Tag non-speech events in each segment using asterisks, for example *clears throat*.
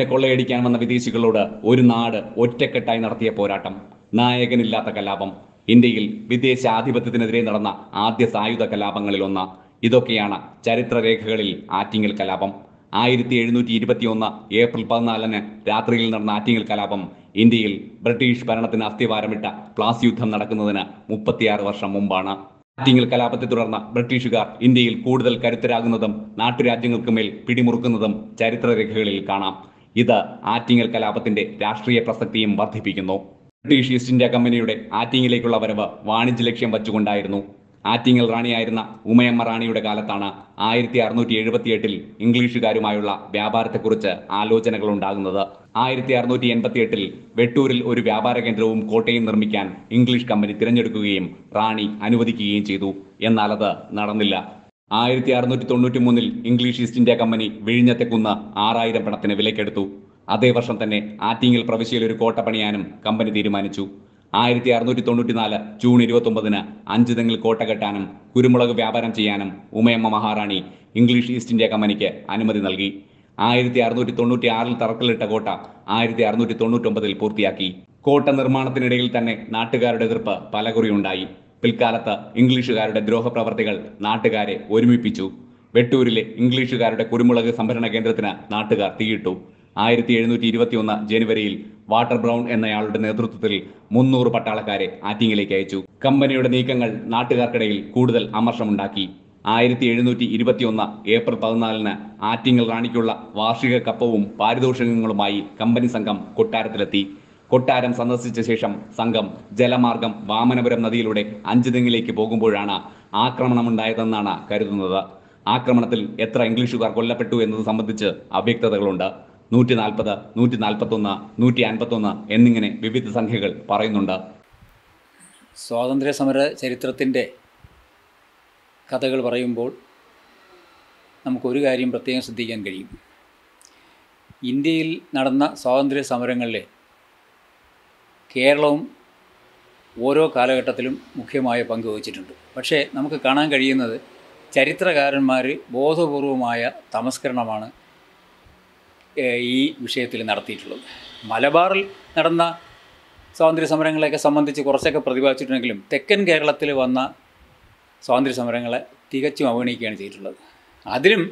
നാടിനെ കൊള്ളയടിക്കാൻ വന്ന വിദേശികളോട് ഒരു നാട് ഒറ്റക്കെട്ടായി നടത്തിയ പോരാട്ടം നായകനില്ലാത്ത കലാപം ഇന്ത്യയിൽ വിദേശ ആധിപത്യത്തിനെതിരെ നടന്ന ആദ്യ സായുധ കലാപങ്ങളിൽ ഒന്ന് ഇതൊക്കെയാണ് ചരിത്രരേഖകളിൽ ആറ്റിങ്ങൽ കലാപം ആയിരത്തി എഴുന്നൂറ്റി ഒന്ന് ഏപ്രിൽ പതിനാലിന് രാത്രിയിൽ നടന്ന ആറ്റിങ്ങൽ കലാപം ഇന്ത്യയിൽ ബ്രിട്ടീഷ് ഭരണത്തിന് അസ്ഥിവാരമിട്ട പ്ലാസ് യുദ്ധം നടക്കുന്നതിന് മുപ്പത്തിയാറ് വർഷം മുമ്പാണ് ആറ്റിങ്ങൽ കലാപത്തെ തുടർന്ന് ബ്രിട്ടീഷുകാർ ഇന്ത്യയിൽ കൂടുതൽ കരുത്തരാകുന്നതും നാട്ടുരാജ്യങ്ങൾക്ക് മേൽ പിടിമുറുക്കുന്നതും ചരിത്രരേഖകളിൽ കാണാം ഇത് ആറ്റിങ്ങൽ കലാപത്തിന്റെ രാഷ്ട്രീയ പ്രസക്തിയും വർദ്ധിപ്പിക്കുന്നു ബ്രിട്ടീഷ് ഈസ്റ്റ് ഇന്ത്യ കമ്പനിയുടെ ആറ്റിങ്ങിലേക്കുള്ള വരവ് വാണിജ്യ ലക്ഷ്യം വച്ചുകൊണ്ടായിരുന്നു ആറ്റിങ്ങൽ റാണിയായിരുന്ന ഉമയമ്മ റാണിയുടെ കാലത്താണ് ആയിരത്തി എഴുപത്തി എട്ടിൽ ഇംഗ്ലീഷുകാരുമായുള്ള വ്യാപാരത്തെക്കുറിച്ച് ആലോചനകൾ ഉണ്ടാകുന്നത് ആയിരത്തി എൺപത്തി എട്ടിൽ വെട്ടൂരിൽ ഒരു വ്യാപാര കേന്ദ്രവും കോട്ടയും നിർമ്മിക്കാൻ ഇംഗ്ലീഷ് കമ്പനി തിരഞ്ഞെടുക്കുകയും റാണി അനുവദിക്കുകയും ചെയ്തു എന്നാൽ അത് നടന്നില്ല ആയിരത്തി അറുന്നൂറ്റി തൊണ്ണൂറ്റി മൂന്നിൽ ഇംഗ്ലീഷ് ഈസ്റ്റ് ഇന്ത്യ കമ്പനി വിഴിഞ്ഞത്തെ കുന്ന് ആറായിരം പണത്തിന് വിലക്കെടുത്തു അതേ വർഷം തന്നെ ആറ്റിങ്ങൽ പ്രവിശ്യയിൽ ഒരു കോട്ട പണിയാനും കമ്പനി തീരുമാനിച്ചു ആയിരത്തി അറുന്നൂറ്റി നാല് ജൂൺ ഇരുപത്തൊമ്പതിന് അഞ്ച് തെങ്ങിൽ കോട്ട കെട്ടാനും കുരുമുളക് വ്യാപാരം ചെയ്യാനും Umayamma Maharani English east India കമ്പനിക്ക് അനുമതി നൽകി ആയിരത്തി അറുന്നൂറ്റി തൊണ്ണൂറ്റി ആറിൽ തറക്കല്ലിട്ട കോട്ട ആയിരത്തി അറുന്നൂറ്റി തൊണ്ണൂറ്റി ഒമ്പതിൽ പൂർത്തിയാക്കി കോട്ട നിർമ്മാണത്തിനിടയിൽ തന്നെ നാട്ടുകാരുടെ എതിർപ്പ് പലകുറിയുണ്ടായി പിൽക്കാലത്ത് ഇംഗ്ലീഷുകാരുടെ ദ്രോഹപ്രവർത്തികൾ നാട്ടുകാരെ ഒരുമിപ്പിച്ചു വെട്ടൂരിലെ ഇംഗ്ലീഷുകാരുടെ കുരുമുളക് സംഭരണ കേന്ദ്രത്തിന് നാട്ടുകാർ തീയിട്ടു ആയിരത്തി എഴുന്നൂറ്റി ഒന്ന് ജനുവരിയിൽ വാട്ടർ ബ്രൗൺ എന്നയാളുടെ നേതൃത്വത്തിൽ മുന്നൂറ് പട്ടാളക്കാരെ ആറ്റിങ്ങിലേക്ക് അയച്ചു കമ്പനിയുടെ നീക്കങ്ങൾ നാട്ടുകാർക്കിടയിൽ കൂടുതൽ അമർഷമുണ്ടാക്കി ആയിരത്തി എഴുന്നൂറ്റി ഒന്ന് ഏപ്രിൽ പതിനാലിന് ആറ്റിങ്ങൽ റാണിക്കുള്ള വാർഷിക കപ്പവും പാരിതോഷികങ്ങളുമായി കമ്പനി സംഘം കൊട്ടാരത്തിലെത്തി കൊട്ടാരം സന്ദർശിച്ച ശേഷം സംഘം ജലമാർഗം വാമനപുരം നദിയിലൂടെ തെങ്ങിലേക്ക് പോകുമ്പോഴാണ് ഉണ്ടായതെന്നാണ് കരുതുന്നത് ആക്രമണത്തിൽ എത്ര ഇംഗ്ലീഷുകാർ കൊല്ലപ്പെട്ടു എന്നത് സംബന്ധിച്ച് അവ്യക്തതകളുണ്ട് നൂറ്റി നാൽപ്പത് നൂറ്റി നാൽപ്പത്തൊന്ന് നൂറ്റി അൻപത്തൊന്ന് എന്നിങ്ങനെ വിവിധ സംഖ്യകൾ പറയുന്നുണ്ട് സ്വാതന്ത്ര്യ സമര ചരിത്രത്തിൻ്റെ കഥകൾ പറയുമ്പോൾ നമുക്കൊരു കാര്യം പ്രത്യേകം ശ്രദ്ധിക്കാൻ കഴിയും ഇന്ത്യയിൽ നടന്ന സ്വാതന്ത്ര്യ സമരങ്ങളിലെ കേരളവും ഓരോ കാലഘട്ടത്തിലും മുഖ്യമായ പങ്ക് വഹിച്ചിട്ടുണ്ട് പക്ഷേ നമുക്ക് കാണാൻ കഴിയുന്നത് ചരിത്രകാരന്മാർ ബോധപൂർവമായ തമസ്കരണമാണ് ഈ വിഷയത്തിൽ നടത്തിയിട്ടുള്ളത് മലബാറിൽ നടന്ന സ്വാതന്ത്ര്യ സമരങ്ങളെയൊക്കെ സംബന്ധിച്ച് കുറച്ചൊക്കെ പ്രതിപാദിച്ചിട്ടുണ്ടെങ്കിലും തെക്കൻ കേരളത്തിൽ വന്ന സ്വാതന്ത്ര്യ സമരങ്ങളെ തികച്ചും അവഗണിക്കുകയാണ് ചെയ്തിട്ടുള്ളത് അതിലും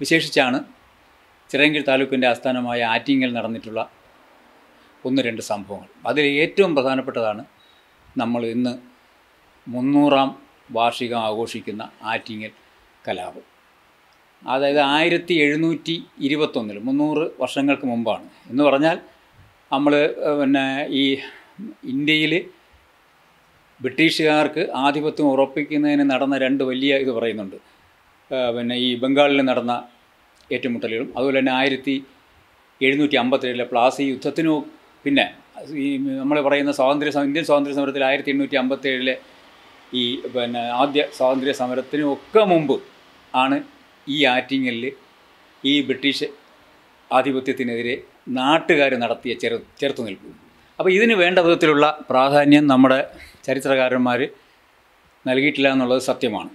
വിശേഷിച്ചാണ് ചിറങ്കിൽ താലൂക്കിൻ്റെ ആസ്ഥാനമായ ആറ്റിങ്ങൽ നടന്നിട്ടുള്ള ഒന്ന് രണ്ട് സംഭവങ്ങൾ അതിൽ ഏറ്റവും പ്രധാനപ്പെട്ടതാണ് നമ്മൾ ഇന്ന് മുന്നൂറാം വാർഷികം ആഘോഷിക്കുന്ന ആറ്റിങ്ങൽ കലാപം അതായത് ആയിരത്തി എഴുന്നൂറ്റി ഇരുപത്തൊന്നിൽ മുന്നൂറ് വർഷങ്ങൾക്ക് മുമ്പാണ് എന്ന് പറഞ്ഞാൽ നമ്മൾ പിന്നെ ഈ ഇന്ത്യയിൽ ബ്രിട്ടീഷുകാർക്ക് ആധിപത്യം ഉറപ്പിക്കുന്നതിന് നടന്ന രണ്ട് വലിയ ഇത് പറയുന്നുണ്ട് പിന്നെ ഈ ബംഗാളിൽ നടന്ന ഏറ്റുമുട്ടലുകളും അതുപോലെ തന്നെ ആയിരത്തി എഴുന്നൂറ്റി അമ്പത്തിരണ്ടിലെ പ്ലാസി യുദ്ധത്തിനും പിന്നെ ഈ നമ്മൾ പറയുന്ന സ്വാതന്ത്ര്യ ഇന്ത്യൻ സ്വാതന്ത്ര്യ സമരത്തിൽ ആയിരത്തി എണ്ണൂറ്റി അമ്പത്തേഴിലെ ഈ പിന്നെ ആദ്യ സ്വാതന്ത്ര്യ സമരത്തിനൊക്കെ മുമ്പ് ആണ് ഈ ആറ്റിങ്ങലിൽ ഈ ബ്രിട്ടീഷ് ആധിപത്യത്തിനെതിരെ നാട്ടുകാർ നടത്തിയ ചെറു ചെറുത്തുനിൽപ്പ് അപ്പോൾ ഇതിന് വേണ്ട വിധത്തിലുള്ള പ്രാധാന്യം നമ്മുടെ ചരിത്രകാരന്മാർ നൽകിയിട്ടില്ല എന്നുള്ളത് സത്യമാണ്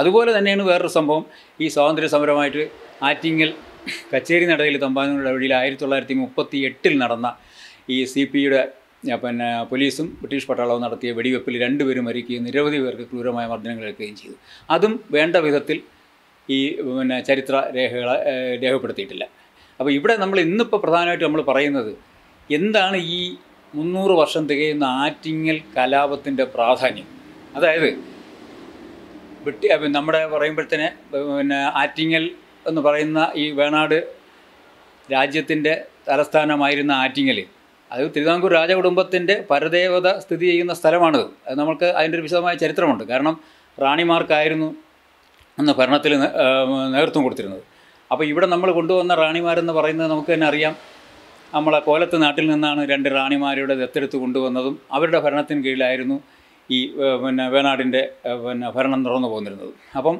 അതുപോലെ തന്നെയാണ് വേറൊരു സംഭവം ഈ സ്വാതന്ത്ര്യ സമരമായിട്ട് ആറ്റിങ്ങൽ കച്ചേരി നടയിൽ തമ്പാനൂരുടെ വഴിയിൽ ആയിരത്തി തൊള്ളായിരത്തി മുപ്പത്തി എട്ടിൽ നടന്ന ഈ സി പി യുടെ പിന്നെ പോലീസും ബ്രിട്ടീഷ് പട്ടാളവും നടത്തിയ വെടിവെപ്പിൽ രണ്ടുപേരും മരിക്കുകയും നിരവധി പേർക്ക് ക്രൂരമായ മർദ്ദനങ്ങൾ എടുക്കുകയും ചെയ്തു അതും വേണ്ട വിധത്തിൽ ഈ പിന്നെ ചരിത്ര രേഖകളെ രേഖപ്പെടുത്തിയിട്ടില്ല അപ്പോൾ ഇവിടെ നമ്മൾ ഇന്നിപ്പോൾ പ്രധാനമായിട്ട് നമ്മൾ പറയുന്നത് എന്താണ് ഈ മുന്നൂറ് വർഷം തികയുന്ന ആറ്റിങ്ങൽ കലാപത്തിൻ്റെ പ്രാധാന്യം അതായത് ബ്രിട്ടി നമ്മുടെ പറയുമ്പോഴത്തേന് പിന്നെ ആറ്റിങ്ങൽ എന്ന് പറയുന്ന ഈ വേണാട് രാജ്യത്തിൻ്റെ തലസ്ഥാനമായിരുന്ന ആറ്റിങ്ങൽ അത് തിരുവിതാംകൂർ രാജകുടുംബത്തിൻ്റെ പരദേവത സ്ഥിതി ചെയ്യുന്ന സ്ഥലമാണത് അത് നമുക്ക് അതിൻ്റെ ഒരു വിശദമായ ചരിത്രമുണ്ട് കാരണം റാണിമാർക്കായിരുന്നു അന്ന് ഭരണത്തിൽ നേതൃത്വം കൊടുത്തിരുന്നത് അപ്പോൾ ഇവിടെ നമ്മൾ കൊണ്ടുവന്ന റാണിമാരെന്ന് പറയുന്നത് നമുക്ക് തന്നെ അറിയാം നമ്മളെ കോലത്ത് നാട്ടിൽ നിന്നാണ് രണ്ട് റാണിമാരുടെ ദത്തെടുത്ത് കൊണ്ടുവന്നതും അവരുടെ ഭരണത്തിന് കീഴിലായിരുന്നു ഈ പിന്നെ വേണാടിൻ്റെ പിന്നെ ഭരണം തുറന്നു പോന്നിരുന്നത് അപ്പം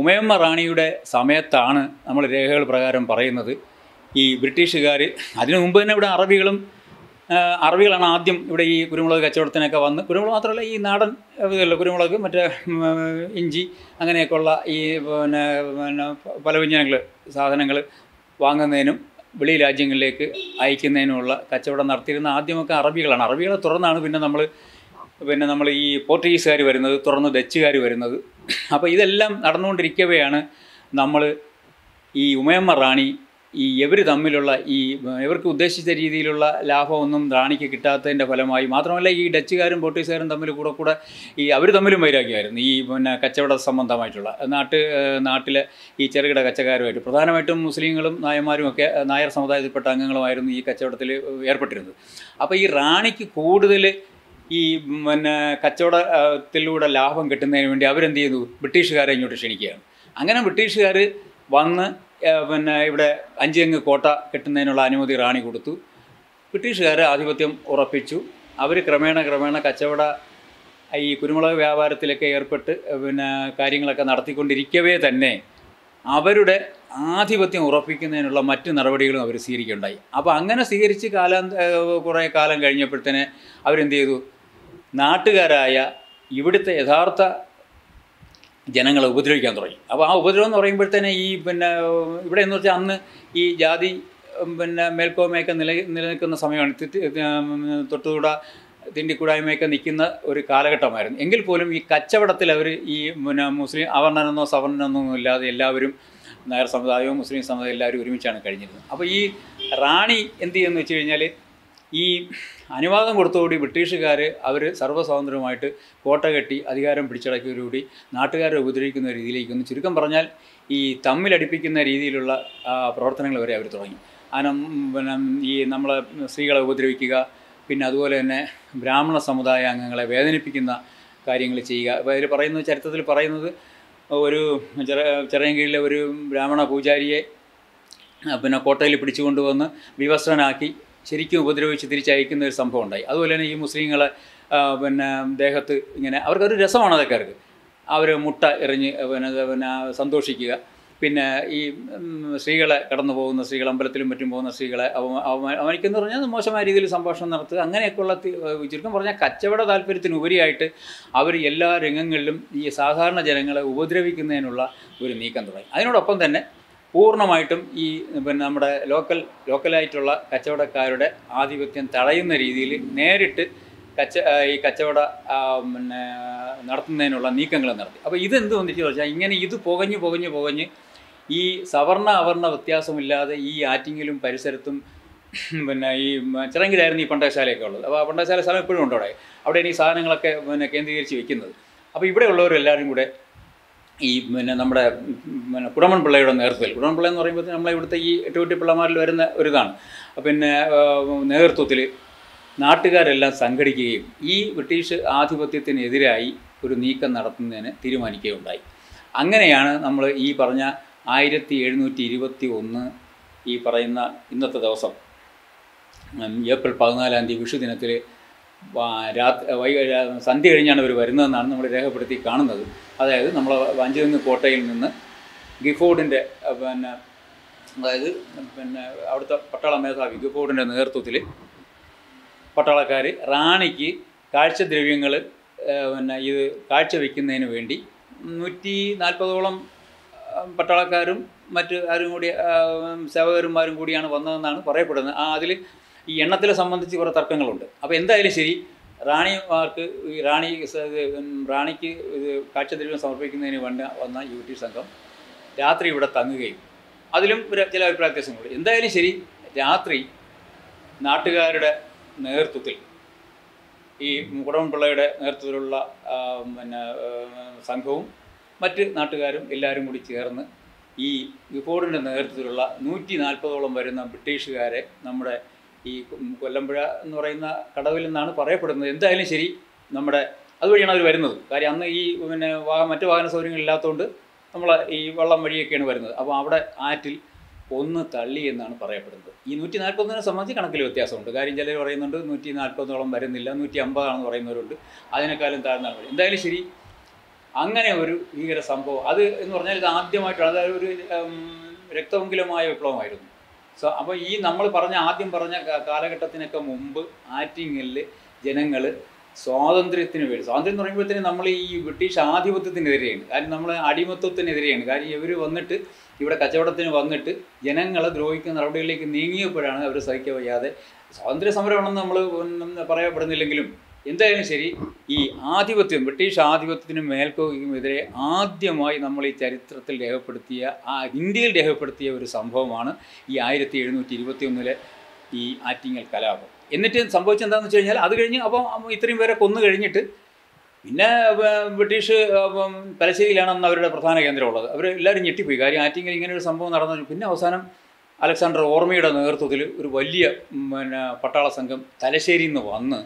ഉമയമ്മ റാണിയുടെ സമയത്താണ് നമ്മൾ രേഖകൾ പ്രകാരം പറയുന്നത് ഈ ബ്രിട്ടീഷുകാർ അതിനു മുമ്പ് തന്നെ ഇവിടെ അറബികളും അറബികളാണ് ആദ്യം ഇവിടെ ഈ കുരുമുളക് കച്ചവടത്തിനൊക്കെ വന്ന് കുരുമുളക് മാത്രമല്ല ഈ നാടൻ ഇതല്ല കുരുമുളക് മറ്റേ ഇഞ്ചി അങ്ങനെയൊക്കെയുള്ള ഈ പിന്നെ പിന്നെ വ്യഞ്ജനങ്ങൾ സാധനങ്ങൾ വാങ്ങുന്നതിനും വെളി രാജ്യങ്ങളിലേക്ക് അയക്കുന്നതിനുമുള്ള കച്ചവടം നടത്തിയിരുന്ന ആദ്യമൊക്കെ അറബികളാണ് അറബികളെ തുറന്നാണ് പിന്നെ നമ്മൾ പിന്നെ നമ്മൾ ഈ പോർച്ചുഗീസുകാർ വരുന്നത് തുറന്ന് ഡച്ചുകാർ വരുന്നത് അപ്പോൾ ഇതെല്ലാം നടന്നുകൊണ്ടിരിക്കവെയാണ് നമ്മൾ ഈ ഉമയമ്മ റാണി ഈ ഇവർ തമ്മിലുള്ള ഈ ഇവർക്ക് ഉദ്ദേശിച്ച രീതിയിലുള്ള ലാഭമൊന്നും റാണിക്ക് കിട്ടാത്തതിൻ്റെ ഫലമായി മാത്രമല്ല ഈ ഡച്ചുകാരും പോർട്ടീസുകാരും തമ്മിൽ കൂടെ കൂടെ ഈ അവർ തമ്മിലും വൈരാഗ്യമായിരുന്നു ഈ പിന്നെ കച്ചവട സംബന്ധമായിട്ടുള്ള നാട്ട് നാട്ടിലെ ഈ ചെറുകിട കച്ചക്കാരുമായിട്ട് പ്രധാനമായിട്ടും മുസ്ലിങ്ങളും നായന്മാരും ഒക്കെ നായർ സമുദായത്തിൽപ്പെട്ട അംഗങ്ങളുമായിരുന്നു ഈ കച്ചവടത്തിൽ ഏർപ്പെട്ടിരുന്നത് അപ്പോൾ ഈ റാണിക്ക് കൂടുതൽ ഈ പിന്നെ കച്ചവടത്തിലൂടെ ലാഭം കിട്ടുന്നതിന് വേണ്ടി അവരെന്ത് ചെയ്തു ബ്രിട്ടീഷുകാരെ ഇങ്ങോട്ട് ക്ഷണിക്കുകയാണ് അങ്ങനെ ബ്രിട്ടീഷുകാർ വന്ന് പിന്നെ ഇവിടെ അഞ്ചങ്ങ് കോട്ട കെട്ടുന്നതിനുള്ള അനുമതി റാണി കൊടുത്തു ബ്രിട്ടീഷുകാർ ആധിപത്യം ഉറപ്പിച്ചു അവർ ക്രമേണ ക്രമേണ കച്ചവട ഈ കുരുമുളക് വ്യാപാരത്തിലൊക്കെ ഏർപ്പെട്ട് പിന്നെ കാര്യങ്ങളൊക്കെ നടത്തിക്കൊണ്ടിരിക്കവേ തന്നെ അവരുടെ ആധിപത്യം ഉറപ്പിക്കുന്നതിനുള്ള മറ്റ് നടപടികളും അവർ സ്വീകരിക്കുകയുണ്ടായി അപ്പോൾ അങ്ങനെ സ്വീകരിച്ച് കാലം കുറേ കാലം കഴിഞ്ഞപ്പോഴത്തേന് അവരെന്ത് ചെയ്തു നാട്ടുകാരായ ഇവിടുത്തെ യഥാർത്ഥ ജനങ്ങളെ ഉപദ്രവിക്കാൻ തുടങ്ങി അപ്പോൾ ആ ഉപദ്രവം എന്ന് പറയുമ്പോഴത്തേനെ ഈ പിന്നെ ഇവിടെ എന്ന് വെച്ചാൽ അന്ന് ഈ ജാതി പിന്നെ മേൽക്കോമയൊക്കെ നില നിലനിൽക്കുന്ന സമയമാണ് തൊട്ടുകൂട തിണ്ടിക്കൂടായ്മയൊക്കെ നിൽക്കുന്ന ഒരു കാലഘട്ടമായിരുന്നു എങ്കിൽ പോലും ഈ കച്ചവടത്തിൽ അവർ ഈ പിന്നെ മുസ്ലിം അവർണനെന്നോ സവർണനെന്നോ ഇല്ലാതെ എല്ലാവരും നായർ സമുദായവും മുസ്ലിം സമുദായവും എല്ലാവരും ഒരുമിച്ചാണ് കഴിഞ്ഞിരുന്നത് അപ്പോൾ ഈ റാണി എന്ത് ചെയ്യുന്നു വെച്ച് കഴിഞ്ഞാൽ ഈ അനുവാദം കൊടുത്തോടി ബ്രിട്ടീഷുകാർ അവർ സർവ്വസ്വാതന്ത്ര്യമായിട്ട് കോട്ട കെട്ടി അധികാരം പിടിച്ചടക്കിയതോടുകൂടി നാട്ടുകാരെ ഉപദ്രവിക്കുന്ന രീതിയിലേക്കൊന്ന് ചുരുക്കം പറഞ്ഞാൽ ഈ തമ്മിലടിപ്പിക്കുന്ന രീതിയിലുള്ള പ്രവർത്തനങ്ങൾ വരെ അവർ തുടങ്ങി അനം പിന്നെ ഈ നമ്മളെ സ്ത്രീകളെ ഉപദ്രവിക്കുക പിന്നെ അതുപോലെ തന്നെ ബ്രാഹ്മണ സമുദായ അംഗങ്ങളെ വേദനിപ്പിക്കുന്ന കാര്യങ്ങൾ ചെയ്യുക അപ്പോൾ അതിൽ പറയുന്നത് ചരിത്രത്തിൽ പറയുന്നത് ഒരു ചെറിയ കീഴിലെ ഒരു ബ്രാഹ്മണ പൂജാരിയെ പിന്നെ കോട്ടയിൽ പിടിച്ചുകൊണ്ടുവന്ന് വിവസ്ത്രനാക്കി ശരിക്കും ഉപദ്രവിച്ച് തിരിച്ചയക്കുന്ന ഒരു സംഭവം ഉണ്ടായി അതുപോലെ തന്നെ ഈ മുസ്ലിങ്ങളെ പിന്നെ ദേഹത്ത് ഇങ്ങനെ അവർക്കൊരു രസമാണ് അതൊക്കെ അവർ മുട്ട എറിഞ്ഞ് പിന്നെ പിന്നെ സന്തോഷിക്കുക പിന്നെ ഈ സ്ത്രീകളെ കടന്നു പോകുന്ന സ്ത്രീകൾ അമ്പലത്തിലും മറ്റും പോകുന്ന സ്ത്രീകളെ അവനിക്കെന്ന് പറഞ്ഞാൽ മോശമായ രീതിയിൽ സംഭാഷണം നടത്തുക അങ്ങനെയൊക്കെയുള്ള ചുരുക്കം പറഞ്ഞാൽ കച്ചവട താല്പര്യത്തിനുപരിയായിട്ട് അവർ എല്ലാ രംഗങ്ങളിലും ഈ സാധാരണ ജനങ്ങളെ ഉപദ്രവിക്കുന്നതിനുള്ള ഒരു നീക്കം തുടങ്ങി അതിനോടൊപ്പം തന്നെ പൂർണ്ണമായിട്ടും ഈ പിന്നെ നമ്മുടെ ലോക്കൽ ലോക്കലായിട്ടുള്ള കച്ചവടക്കാരുടെ ആധിപത്യം തടയുന്ന രീതിയിൽ നേരിട്ട് കച്ച ഈ കച്ചവട പിന്നെ നടത്തുന്നതിനുള്ള നീക്കങ്ങൾ നടത്തി അപ്പോൾ ഇതെന്ത് വന്നിട്ട് വെച്ചാൽ ഇങ്ങനെ ഇത് പുകഞ്ഞ് പുകഞ്ഞ് പുകഞ്ഞ് ഈ സവർണ അവർണ വ്യത്യാസമില്ലാതെ ഈ ആറ്റിങ്ങിലും പരിസരത്തും *clears throat* പിന്നെ ഈ ചിറങ്കിലായിരുന്നു ഈ പണ്ടശാലയൊക്കെ ഉള്ളത് അപ്പോൾ ആ പണ്ടശാല സ്ഥലം ഇപ്പോഴും ഉണ്ടോ അവിടെ അവിടെയാണ് ഈ സാധനങ്ങളൊക്കെ പിന്നെ കേന്ദ്രീകരിച്ച് വെക്കുന്നത് അപ്പോൾ ഇവിടെ ഉള്ളവരെല്ലാവരും കൂടെ ഈ പിന്നെ നമ്മുടെ പിന്നെ കുടമൺ പിള്ളയുടെ നേതൃത്വത്തിൽ കുടമൺ പിള്ള എന്ന് പറയുമ്പോൾ നമ്മളെ ഇവിടുത്തെ ഈ എട്ടുകുട്ടി പിള്ളമാരിൽ വരുന്ന ഒരു ഇതാണ് പിന്നെ നേതൃത്വത്തിൽ നാട്ടുകാരെല്ലാം സംഘടിക്കുകയും ഈ ബ്രിട്ടീഷ് ആധിപത്യത്തിനെതിരായി ഒരു നീക്കം നടത്തുന്നതിന് തീരുമാനിക്കുകയുണ്ടായി അങ്ങനെയാണ് നമ്മൾ ഈ പറഞ്ഞ ആയിരത്തി എഴുന്നൂറ്റി ഇരുപത്തി ഒന്ന് ഈ പറയുന്ന ഇന്നത്തെ ദിവസം ഏപ്രിൽ പതിനാലാം തീയതി വിഷു ദിനത്തിൽ രാത്രി വൈകി സന്ധ്യ കഴിഞ്ഞാണ് അവർ വരുന്നതെന്നാണ് നമ്മൾ രേഖപ്പെടുത്തി കാണുന്നത് അതായത് നമ്മൾ വഞ്ചിതങ്ങ് കോട്ടയിൽ നിന്ന് ഗിഫോർഡിൻ്റെ പിന്നെ അതായത് പിന്നെ അവിടുത്തെ പട്ടാള മേധാവി ഗിഫോർഡിൻ്റെ നേതൃത്വത്തിൽ പട്ടാളക്കാർ റാണിക്ക് കാഴ്ചദ്രവ്യങ്ങൾ പിന്നെ ഇത് കാഴ്ചവെക്കുന്നതിന് വേണ്ടി നൂറ്റി നാൽപ്പതോളം പട്ടാളക്കാരും മറ്റ് ആരും കൂടി സേവകന്മാരും കൂടിയാണ് വന്നതെന്നാണ് പറയപ്പെടുന്നത് ആ അതിൽ ഈ എണ്ണത്തിലെ സംബന്ധിച്ച് കുറേ തർക്കങ്ങളുണ്ട് അപ്പോൾ എന്തായാലും ശരി റാണിമാർക്ക് ഈ റാണി റാണിക്ക് ഇത് കാഴ്ചതെളിവ് സമർപ്പിക്കുന്നതിന് വേണ്ട വന്ന യു ടി സംഘം രാത്രി ഇവിടെ തങ്ങുകയും അതിലും ചില അഭിപ്രായ വ്യത്യാസങ്ങളുണ്ട് എന്തായാലും ശരി രാത്രി നാട്ടുകാരുടെ നേതൃത്വത്തിൽ ഈ കുടവൻപിള്ളയുടെ നേതൃത്വത്തിലുള്ള പിന്നെ സംഘവും മറ്റ് നാട്ടുകാരും എല്ലാവരും കൂടി ചേർന്ന് ഈ വിഫോർഡിൻ്റെ നേതൃത്വത്തിലുള്ള നൂറ്റി നാൽപ്പതോളം വരുന്ന ബ്രിട്ടീഷുകാരെ നമ്മുടെ ഈ കൊല്ലമ്പുഴ എന്ന് പറയുന്ന കടവിൽ നിന്നാണ് പറയപ്പെടുന്നത് എന്തായാലും ശരി നമ്മുടെ അതുവഴിയാണ് അവർ വരുന്നത് കാര്യം അന്ന് ഈ പിന്നെ മറ്റു വാഹന സൗകര്യങ്ങളില്ലാത്തതുകൊണ്ട് നമ്മൾ ഈ വള്ളം വഴിയൊക്കെയാണ് വരുന്നത് അപ്പോൾ അവിടെ ആറ്റിൽ ഒന്ന് തള്ളി എന്നാണ് പറയപ്പെടുന്നത് ഈ നൂറ്റി നാൽപ്പത്തൊന്നിനെ സംബന്ധിച്ച് കണക്കിൽ വ്യത്യാസമുണ്ട് കാര്യം ചിലർ പറയുന്നുണ്ട് നൂറ്റി നാൽപ്പതോളം വരുന്നില്ല നൂറ്റി അമ്പതാണെന്ന് പറയുന്നവരുണ്ട് അതിനേക്കാളും താഴ്ന്നാണ് എന്തായാലും ശരി അങ്ങനെ ഒരു ഭീകര സംഭവം അത് എന്ന് പറഞ്ഞാൽ ഇത് ആദ്യമായിട്ടുള്ള അതായത് ഒരു രക്തമുങ്കിലമായ വിപ്ലവമായിരുന്നു സോ അപ്പോൾ ഈ നമ്മൾ പറഞ്ഞ ആദ്യം പറഞ്ഞ കാലഘട്ടത്തിനൊക്കെ മുമ്പ് ആറ്റിങ്ങലിൽ ജനങ്ങൾ സ്വാതന്ത്ര്യത്തിന് വേണ്ടി സ്വാതന്ത്ര്യം എന്ന് നമ്മൾ ഈ ബ്രിട്ടീഷ് ആധിപത്യത്തിനെതിരെയാണ് കാര്യം നമ്മൾ അടിമത്വത്തിനെതിരെയാണ് കാര്യം ഇവർ വന്നിട്ട് ഇവിടെ കച്ചവടത്തിന് വന്നിട്ട് ജനങ്ങളെ ദ്രോഹിക്കുന്ന നടപടികളിലേക്ക് നീങ്ങിയപ്പോഴാണ് അവർ സഹിക്കാൻ വയ്യാതെ സ്വാതന്ത്ര്യ സമരമാണെന്ന് നമ്മൾ പറയപ്പെടുന്നില്ലെങ്കിലും എന്തായാലും ശരി ഈ ആധിപത്യം ബ്രിട്ടീഷ് ആധിപത്യത്തിന് മേൽക്കോയ്ക്കുമെതിരെ ആദ്യമായി നമ്മൾ ഈ ചരിത്രത്തിൽ രേഖപ്പെടുത്തിയ ആ ഇന്ത്യയിൽ രേഖപ്പെടുത്തിയ ഒരു സംഭവമാണ് ഈ ആയിരത്തി എഴുന്നൂറ്റി ഇരുപത്തി ഒന്നിലെ ഈ ആറ്റിങ്ങൽ കലാപം എന്നിട്ട് സംഭവിച്ചത് വെച്ച് കഴിഞ്ഞാൽ അത് കഴിഞ്ഞ് അപ്പം ഇത്രയും പേരെ കൊന്നു കഴിഞ്ഞിട്ട് പിന്നെ ബ്രിട്ടീഷ് തലശ്ശേരിയിലാണെന്ന് അന്ന് അവരുടെ പ്രധാന കേന്ദ്രമുള്ളത് അവർ എല്ലാവരും ഞെട്ടിപ്പോയി കാര്യം ആറ്റിങ്ങൽ ഇങ്ങനെ ഒരു സംഭവം നടന്നു പിന്നെ അവസാനം അലക്സാണ്ടർ ഓർമ്മയുടെ നേതൃത്വത്തിൽ ഒരു വലിയ പിന്നെ പട്ടാള സംഘം തലശ്ശേരിയിൽ നിന്ന് വന്ന്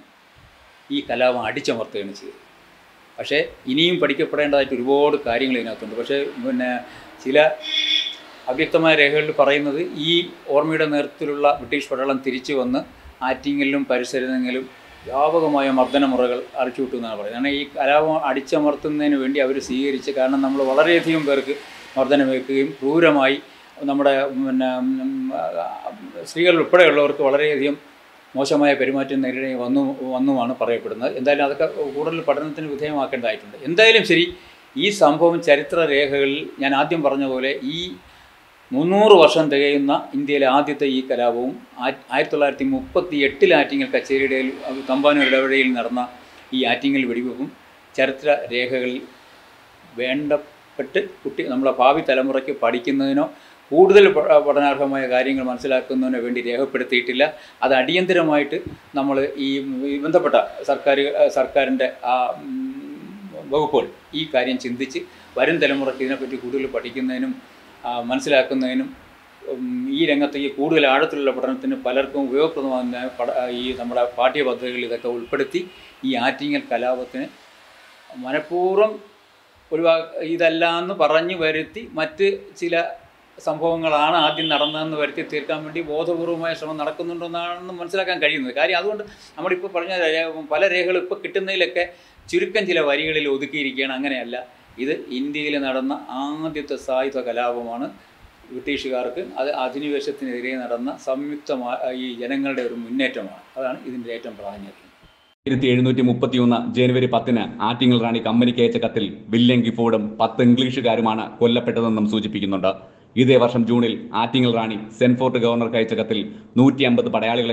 ഈ കലാപം അടിച്ചമർത്തുകയാണ് ചെയ്തത് പക്ഷേ ഇനിയും പഠിക്കപ്പെടേണ്ടതായിട്ട് ഒരുപാട് കാര്യങ്ങൾ ഇതിനകത്തുണ്ട് പക്ഷേ പിന്നെ ചില അവ്യക്തമായ രേഖകളിൽ പറയുന്നത് ഈ ഓർമ്മയുടെ നേതൃത്വത്തിലുള്ള ബ്രിട്ടീഷ് പടവളം തിരിച്ചു വന്ന് ആറ്റിങ്ങലിലും പരിസരങ്ങളിലും വ്യാപകമായ മർദ്ദനമുറകൾ അടിച്ചുവിട്ടു എന്നാണ് പറയുന്നത് കാരണം ഈ കലാപം അടിച്ചമർത്തുന്നതിന് വേണ്ടി അവർ സ്വീകരിച്ച് കാരണം നമ്മൾ വളരെയധികം പേർക്ക് മർദ്ദനമേൽക്കുകയും ക്രൂരമായി നമ്മുടെ പിന്നെ സ്ത്രീകൾ ഉൾപ്പെടെയുള്ളവർക്ക് വളരെയധികം മോശമായ പെരുമാറ്റം നേരിടേ വന്നു വന്നുമാണ് പറയപ്പെടുന്നത് എന്തായാലും അതൊക്കെ കൂടുതൽ പഠനത്തിന് വിധേയമാക്കേണ്ടതായിട്ടുണ്ട് എന്തായാലും ശരി ഈ സംഭവം ചരിത്ര രേഖകളിൽ ഞാൻ ആദ്യം പറഞ്ഞ പോലെ ഈ മുന്നൂറ് വർഷം തികയുന്ന ഇന്ത്യയിലെ ആദ്യത്തെ ഈ കലാപവും ആയിരത്തി തൊള്ളായിരത്തി മുപ്പത്തി എട്ടിൽ ആറ്റിങ്ങൽ കച്ചേരിയുടെ തമ്പാനൂർ നടന്ന ഈ ആറ്റിങ്ങൽ വെടിവെപ്പും ചരിത്ര രേഖകളിൽ വേണ്ടപ്പെട്ട് കുട്ടി നമ്മളെ ഭാവി തലമുറയ്ക്ക് പഠിക്കുന്നതിനോ കൂടുതൽ പഠനാർഹമായ കാര്യങ്ങൾ മനസ്സിലാക്കുന്നതിന് വേണ്ടി രേഖപ്പെടുത്തിയിട്ടില്ല അത് അടിയന്തിരമായിട്ട് നമ്മൾ ഈ ബന്ധപ്പെട്ട സർക്കാർ സർക്കാരിൻ്റെ ആ വകുപ്പുകൾ ഈ കാര്യം ചിന്തിച്ച് വരും തലമുറയ്ക്ക് ഇതിനെപ്പറ്റി കൂടുതൽ പഠിക്കുന്നതിനും മനസ്സിലാക്കുന്നതിനും ഈ ഈ കൂടുതൽ ആഴത്തിലുള്ള പഠനത്തിന് പലർക്കും ഉപയോഗപ്രദമാകുന്ന ഈ നമ്മുടെ പാഠ്യപദ്ധതികളിൽ ഇതൊക്കെ ഉൾപ്പെടുത്തി ഈ ആറ്റിങ്ങൽ കലാപത്തിന് മനഃപൂർവ്വം ഒഴിവാ ഇതല്ല എന്ന് പറഞ്ഞു വരുത്തി മറ്റ് ചില സംഭവങ്ങളാണ് ആദ്യം നടന്നതെന്ന് വരുത്തി തീർക്കാൻ വേണ്ടി ബോധപൂർവമായ ശ്രമം നടക്കുന്നുണ്ടെന്നാണെന്ന് മനസ്സിലാക്കാൻ കഴിയുന്നത് കാര്യം അതുകൊണ്ട് നമ്മളിപ്പോൾ പറഞ്ഞ പല രേഖകളും ഇപ്പോൾ കിട്ടുന്നതിലൊക്കെ ചുരുക്കം ചില വരികളിൽ ഒതുക്കിയിരിക്കുകയാണ് അങ്ങനെയല്ല ഇത് ഇന്ത്യയിൽ നടന്ന ആദ്യത്തെ സായുധ കലാപമാണ് ബ്രിട്ടീഷുകാർക്ക് അത് അധിനിവേശത്തിനെതിരെ നടന്ന സംയുക്തമായ ഈ ജനങ്ങളുടെ ഒരു മുന്നേറ്റമാണ് അതാണ് ഇതിൻ്റെ ഏറ്റവും പ്രാധാന്യം ആയിരത്തി എഴുന്നൂറ്റി ഒന്ന് ജനുവരി പത്തിന് ആറ്റിങ്ങൽ റാണി കമ്പനിക്ക് അയച്ച കത്തിൽ വില്യം ഗിഫോർഡും പത്ത് ഇംഗ്ലീഷുകാരുമാണ് കൊല്ലപ്പെട്ടതെന്നും സൂചിപ്പിക്കുന്നുണ്ട് ഇതേ വർഷം ജൂണിൽ ആറ്റിങ്ങൽ റാണി സെൻഫോർട്ട് ഗവർണർക്ക് അയച്ച കത്തിൽ നൂറ്റി അമ്പത്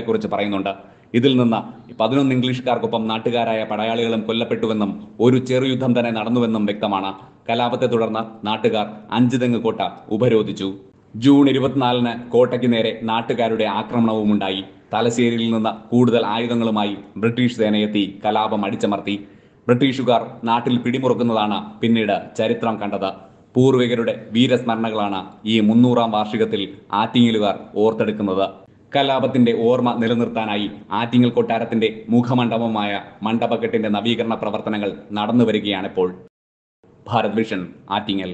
കുറിച്ച് പറയുന്നുണ്ട് ഇതിൽ നിന്ന് പതിനൊന്ന് ഇംഗ്ലീഷുകാർക്കൊപ്പം നാട്ടുകാരായ പടയാളികളും കൊല്ലപ്പെട്ടുവെന്നും ഒരു ചെറുയുദ്ധം തന്നെ നടന്നുവെന്നും വ്യക്തമാണ് കലാപത്തെ തുടർന്ന് നാട്ടുകാർ തെങ്ങ് കോട്ട ഉപരോധിച്ചു ജൂൺ ഇരുപത്തിനാലിന് കോട്ടയ്ക്ക് നേരെ നാട്ടുകാരുടെ ആക്രമണവും ഉണ്ടായി തലശ്ശേരിയിൽ നിന്ന് കൂടുതൽ ആയുധങ്ങളുമായി ബ്രിട്ടീഷ് സേനയെത്തി കലാപം അടിച്ചമർത്തി ബ്രിട്ടീഷുകാർ നാട്ടിൽ പിടിമുറുക്കുന്നതാണ് പിന്നീട് ചരിത്രം കണ്ടത് പൂർവികരുടെ വീരസ്മരണകളാണ് ഈ മുന്നൂറാം വാർഷികത്തിൽ ആറ്റിങ്ങലുകാർ ഓർത്തെടുക്കുന്നത് കലാപത്തിന്റെ ഓർമ്മ നിലനിർത്താനായി ആറ്റിങ്ങൽ കൊട്ടാരത്തിന്റെ മുഖമണ്ഡപമായ മണ്ഡപകെട്ടിന്റെ നവീകരണ പ്രവർത്തനങ്ങൾ നടന്നു വരികയാണിപ്പോൾ ഭാരത് വിഷൻ ആറ്റിങ്ങൽ